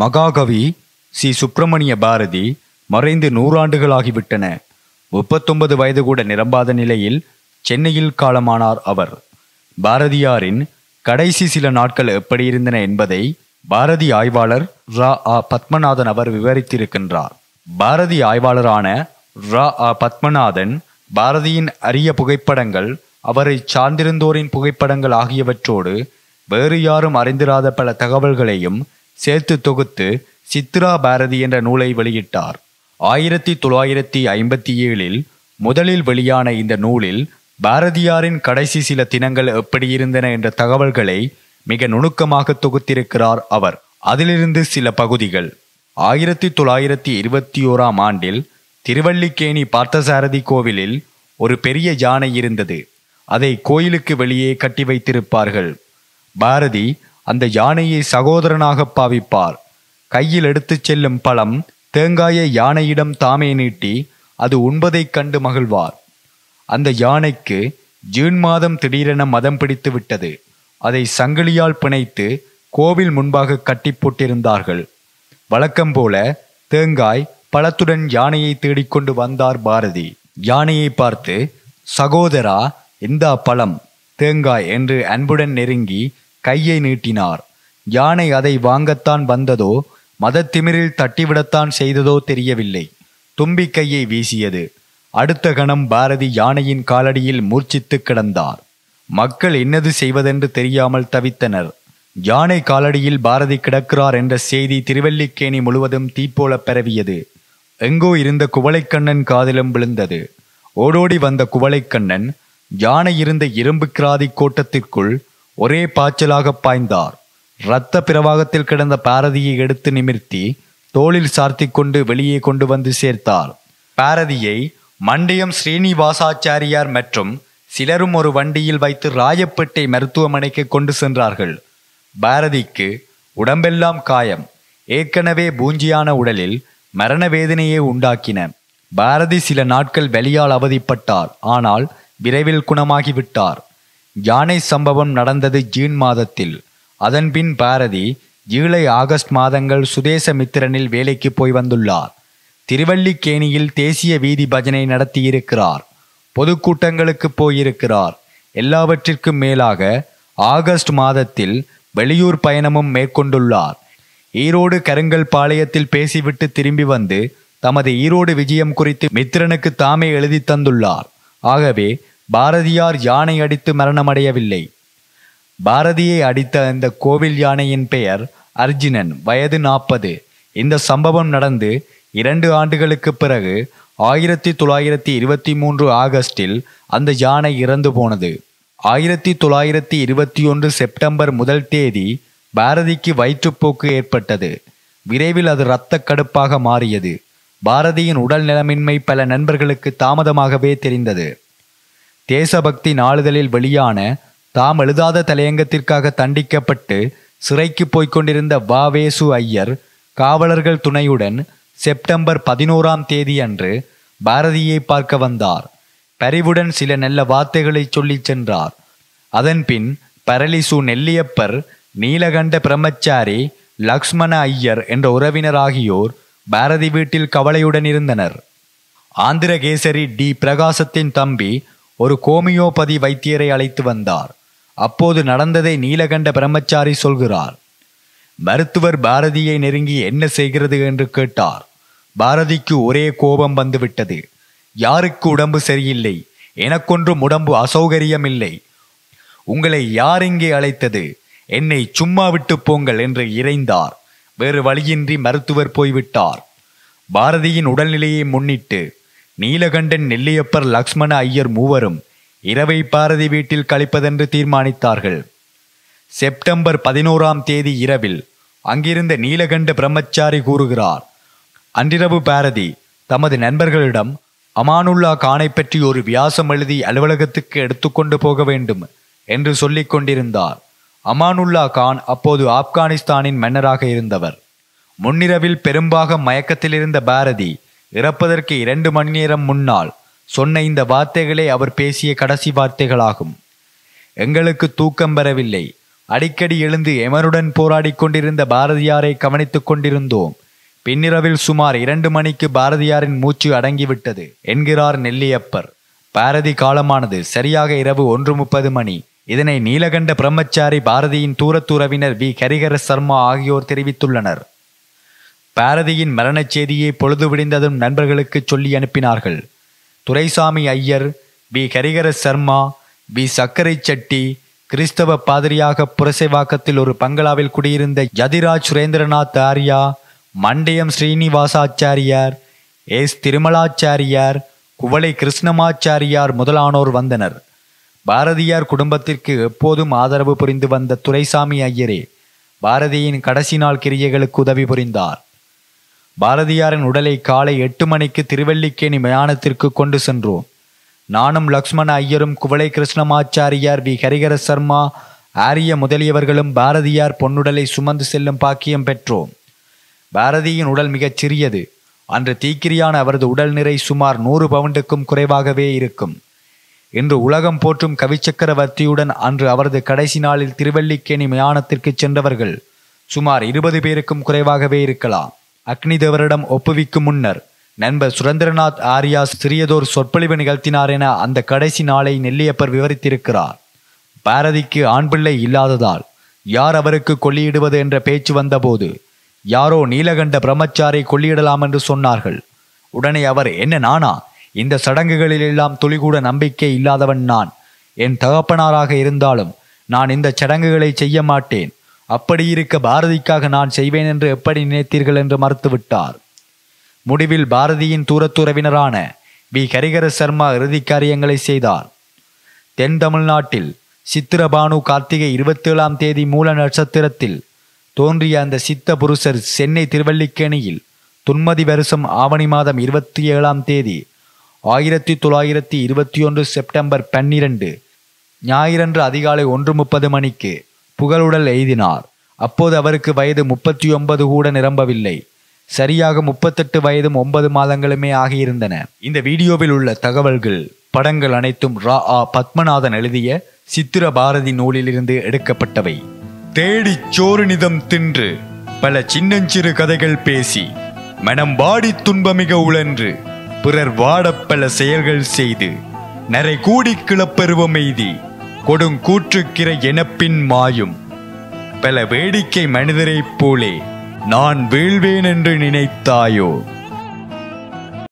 மகாகவி சி சுப்பிரமணிய பாரதி மறைந்து நூறாண்டுகளாகிவிட்டன முப்பத்தொன்பது வயது கூட நிரம்பாத நிலையில் சென்னையில் காலமானார் அவர் பாரதியாரின் கடைசி சில நாட்கள் எப்படி இருந்தன என்பதை பாரதி ஆய்வாளர் ரா ஆ பத்மநாதன் அவர் விவரித்திருக்கின்றார் பாரதி ஆய்வாளரான ரா ஆ பத்மநாதன் பாரதியின் அரிய புகைப்படங்கள் அவரை சார்ந்திருந்தோரின் புகைப்படங்கள் ஆகியவற்றோடு வேறு யாரும் அறிந்திராத பல தகவல்களையும் சேர்த்து தொகுத்து சித்ரா பாரதி என்ற நூலை வெளியிட்டார் ஆயிரத்தி தொள்ளாயிரத்தி ஐம்பத்தி ஏழில் முதலில் வெளியான இந்த நூலில் பாரதியாரின் கடைசி சில தினங்கள் எப்படி இருந்தன என்ற தகவல்களை மிக நுணுக்கமாக தொகுத்திருக்கிறார் அவர் அதிலிருந்து சில பகுதிகள் ஆயிரத்தி தொள்ளாயிரத்தி இருபத்தி ஓராம் ஆண்டில் திருவள்ளிக்கேணி பார்த்தசாரதி கோவிலில் ஒரு பெரிய யானை இருந்தது அதை கோயிலுக்கு வெளியே கட்டி வைத்திருப்பார்கள் பாரதி அந்த யானையை சகோதரனாக பாவிப்பார் கையில் எடுத்துச் செல்லும் பழம் தேங்காயை யானையிடம் தாமே நீட்டி அது உண்பதைக் கண்டு மகிழ்வார் அந்த யானைக்கு ஜூன் மாதம் திடீரென மதம் பிடித்து விட்டது அதை சங்கிலியால் பிணைத்து கோவில் முன்பாக கட்டி போட்டிருந்தார்கள் வழக்கம் போல தேங்காய் பழத்துடன் யானையை தேடிக்கொண்டு வந்தார் பாரதி யானையை பார்த்து சகோதரா இந்தா பழம் தேங்காய் என்று அன்புடன் நெருங்கி கையை நீட்டினார் யானை அதை வாங்கத்தான் வந்ததோ மதத்திமிரில் தட்டிவிடத்தான் செய்ததோ தெரியவில்லை தும்பி கையை வீசியது அடுத்த கணம் பாரதி யானையின் காலடியில் மூர்ச்சித்து கிடந்தார் மக்கள் என்னது செய்வதென்று தெரியாமல் தவித்தனர் யானை காலடியில் பாரதி கிடக்கிறார் என்ற செய்தி திருவல்லிக்கேணி முழுவதும் தீப்போல பரவியது எங்கோ இருந்த குவளைக்கண்ணன் காதிலும் விழுந்தது ஓடோடி வந்த குவளைக்கண்ணன் யானை இருந்த இரும்பு கிராதி கோட்டத்திற்குள் ஒரே பாய்ச்சலாக பாய்ந்தார் இரத்த பிரவாகத்தில் கிடந்த பாரதியை எடுத்து நிமிர்த்தி தோளில் சார்த்தி கொண்டு வெளியே கொண்டு வந்து சேர்த்தார் பாரதியை மண்டியம் ஸ்ரீனிவாசாச்சாரியார் மற்றும் சிலரும் ஒரு வண்டியில் வைத்து ராயப்பேட்டை மருத்துவமனைக்கு கொண்டு சென்றார்கள் பாரதிக்கு உடம்பெல்லாம் காயம் ஏற்கனவே பூஞ்சியான உடலில் மரண வேதனையை உண்டாக்கின பாரதி சில நாட்கள் வெளியால் அவதிப்பட்டார் ஆனால் விரைவில் குணமாகிவிட்டார் யானை சம்பவம் நடந்தது ஜீன் மாதத்தில் அதன்பின் பாரதி ஜூலை ஆகஸ்ட் மாதங்கள் சுதேசமித்திரனில் வேலைக்கு போய் வந்துள்ளார் திருவல்லிக்கேணியில் தேசிய வீதி பஜனை நடத்தியிருக்கிறார் பொதுக்கூட்டங்களுக்கு போயிருக்கிறார் எல்லாவற்றிற்கும் மேலாக ஆகஸ்ட் மாதத்தில் வெளியூர் பயணமும் மேற்கொண்டுள்ளார் ஈரோடு கருங்கல் பாளையத்தில் பேசிவிட்டு திரும்பி வந்து தமது ஈரோடு விஜயம் குறித்து மித்திரனுக்கு தாமே எழுதி தந்துள்ளார் ஆகவே பாரதியார் யானை அடித்து மரணமடையவில்லை பாரதியை அடித்த அந்த கோவில் யானையின் பெயர் அர்ஜுனன் வயது நாற்பது இந்த சம்பவம் நடந்து இரண்டு ஆண்டுகளுக்கு பிறகு ஆயிரத்தி தொள்ளாயிரத்தி இருபத்தி மூன்று ஆகஸ்டில் அந்த யானை இறந்து போனது ஆயிரத்தி தொள்ளாயிரத்தி இருபத்தி ஒன்று செப்டம்பர் முதல் தேதி பாரதிக்கு வயிற்றுப்போக்கு ஏற்பட்டது விரைவில் அது இரத்த கடுப்பாக மாறியது பாரதியின் உடல் நலமின்மை பல நண்பர்களுக்கு தாமதமாகவே தெரிந்தது தேசபக்தி நாளிதழில் வெளியான தாம் எழுதாத தலையங்கத்திற்காக தண்டிக்கப்பட்டு சிறைக்கு கொண்டிருந்த வாவேசு ஐயர் காவலர்கள் துணையுடன் செப்டம்பர் பதினோராம் தேதி அன்று பாரதியை பார்க்க வந்தார் பரிவுடன் சில நல்ல வார்த்தைகளை சொல்லி சென்றார் அதன்பின் பரலிசு நெல்லியப்பர் நீலகண்ட பிரம்மச்சாரி லக்ஷ்மண ஐயர் என்ற உறவினர் ஆகியோர் பாரதி வீட்டில் கவலையுடன் இருந்தனர் ஆந்திரகேசரி டி பிரகாசத்தின் தம்பி ஒரு கோமியோபதி வைத்தியரை அழைத்து வந்தார் அப்போது நடந்ததை நீலகண்ட பிரம்மச்சாரி சொல்கிறார் மருத்துவர் பாரதியை நெருங்கி என்ன செய்கிறது என்று கேட்டார் பாரதிக்கு ஒரே கோபம் வந்துவிட்டது யாருக்கு உடம்பு சரியில்லை எனக்கொன்றும் உடம்பு அசௌகரியம் இல்லை உங்களை யார் இங்கே அழைத்தது என்னை சும்மா விட்டு போங்கள் என்று இறைந்தார் வேறு வழியின்றி மருத்துவர் போய்விட்டார் பாரதியின் உடல்நிலையை முன்னிட்டு நீலகண்டன் நெல்லியப்பர் லக்ஷ்மண ஐயர் மூவரும் இரவை பாரதி வீட்டில் கழிப்பதென்று தீர்மானித்தார்கள் செப்டம்பர் பதினோராம் தேதி இரவில் அங்கிருந்த நீலகண்ட பிரம்மச்சாரி கூறுகிறார் அன்றிரவு பாரதி தமது நண்பர்களிடம் அமானுல்லா கானை பற்றி ஒரு வியாசம் எழுதி அலுவலகத்துக்கு எடுத்துக்கொண்டு போக வேண்டும் என்று சொல்லிக் கொண்டிருந்தார் அமானுல்லா கான் அப்போது ஆப்கானிஸ்தானின் மன்னராக இருந்தவர் முன்னிரவில் பெரும்பாக மயக்கத்திலிருந்த பாரதி இறப்பதற்கு இரண்டு மணி நேரம் முன்னால் சொன்ன இந்த வார்த்தைகளே அவர் பேசிய கடைசி வார்த்தைகளாகும் எங்களுக்கு தூக்கம் பெறவில்லை அடிக்கடி எழுந்து எமருடன் போராடி கொண்டிருந்த பாரதியாரை கவனித்துக் கொண்டிருந்தோம் பின்னிரவில் சுமார் இரண்டு மணிக்கு பாரதியாரின் மூச்சு அடங்கிவிட்டது என்கிறார் நெல்லியப்பர் பாரதி காலமானது சரியாக இரவு ஒன்று முப்பது மணி இதனை நீலகண்ட பிரம்மச்சாரி பாரதியின் தூரத்துறவினர் வி ஹரிகர சர்மா ஆகியோர் தெரிவித்துள்ளனர் பாரதியின் மரணச் செய்தியை பொழுது விடிந்ததும் நண்பர்களுக்கு சொல்லி அனுப்பினார்கள் துரைசாமி ஐயர் பி ஹரிகர சர்மா பி சக்கரை செட்டி கிறிஸ்தவ பாதிரியாக புரசைவாக்கத்தில் ஒரு பங்களாவில் குடியிருந்த யதிராஜ் சுரேந்திரநாத் ஆரியா மண்டயம் ஸ்ரீனிவாசாச்சாரியார் எஸ் திருமலாச்சாரியார் குவளை கிருஷ்ணமாச்சாரியார் முதலானோர் வந்தனர் பாரதியார் குடும்பத்திற்கு எப்போதும் ஆதரவு புரிந்து வந்த துரைசாமி ஐயரே பாரதியின் கடைசி நாள் கிரியைகளுக்கு உதவி புரிந்தார் பாரதியாரின் உடலை காலை எட்டு மணிக்கு திருவல்லிக்கேணி மயானத்திற்கு கொண்டு சென்றோம் நானும் லக்ஷ்மண ஐயரும் குவளை கிருஷ்ணமாச்சாரியார் வி ஹரிகர சர்மா ஆரிய முதலியவர்களும் பாரதியார் பொன்னுடலை சுமந்து செல்லும் பாக்கியம் பெற்றோம் பாரதியின் உடல் மிகச் சிறியது அன்று தீக்கிரியான அவரது உடல் நிறை சுமார் நூறு பவுண்டுக்கும் குறைவாகவே இருக்கும் இன்று உலகம் போற்றும் கவிச்சக்கரவர்த்தியுடன் அன்று அவரது கடைசி நாளில் திருவல்லிக்கேணி மயானத்திற்கு சென்றவர்கள் சுமார் இருபது பேருக்கும் குறைவாகவே இருக்கலாம் அக்னிதேவரிடம் ஒப்புவிக்கும் முன்னர் நண்பர் சுரேந்திரநாத் ஆரியா சிறியதோர் சொற்பொழிவு நிகழ்த்தினார் என அந்த கடைசி நாளை நெல்லியப்பர் விவரித்திருக்கிறார் பாரதிக்கு ஆண் பிள்ளை இல்லாததால் யார் அவருக்கு கொள்ளியிடுவது என்ற பேச்சு வந்தபோது யாரோ நீலகண்ட பிரம்மச்சாரை கொள்ளியிடலாம் என்று சொன்னார்கள் உடனே அவர் என்ன நானா இந்த சடங்குகளில் எல்லாம் துளிகூட நம்பிக்கை இல்லாதவன் நான் என் தகப்பனாராக இருந்தாலும் நான் இந்த சடங்குகளை செய்ய மாட்டேன் அப்படி இருக்க பாரதிக்காக நான் செய்வேன் என்று எப்படி நினைத்தீர்கள் என்று மறுத்துவிட்டார் முடிவில் பாரதியின் தூரத்துறவினரான வி ஹரிகர சர்மா இறுதி காரியங்களை செய்தார் தென் தமிழ்நாட்டில் சித்திரபானு கார்த்திகை இருபத்தேழாம் தேதி மூல நட்சத்திரத்தில் தோன்றிய அந்த சித்த புருஷர் சென்னை திருவல்லிக்கேணியில் துன்மதி வருஷம் ஆவணி மாதம் இருபத்தி ஏழாம் தேதி ஆயிரத்தி தொள்ளாயிரத்தி இருபத்தி ஒன்று செப்டம்பர் பன்னிரண்டு ஞாயிறன்று அதிகாலை ஒன்று முப்பது மணிக்கு புகழுடல் எய்தினார் அப்போது அவருக்கு வயது முப்பத்தி ஒன்பது கூட நிரம்பவில்லை சரியாக முப்பத்தெட்டு வயதும் ஒன்பது மாதங்களுமே ஆகியிருந்தன இந்த வீடியோவில் உள்ள தகவல்கள் படங்கள் அனைத்தும் ரா ஆ பத்மநாதன் எழுதிய சித்திர பாரதி நூலிலிருந்து எடுக்கப்பட்டவை தேடி சோறுனிதம் தின்று பல சின்னஞ்சிறு கதைகள் பேசி மனம் வாடி துன்பமிக உழன்று பிறர் வாட பல செயல்கள் செய்து நரை கூடி கிளப்பருவம் எய்தி கொடுங்கூற்றுக்கிற எனப்பின் மாயும் பல வேடிக்கை மனிதரைப் போலே நான் வீழ்வேன் என்று நினைத்தாயோ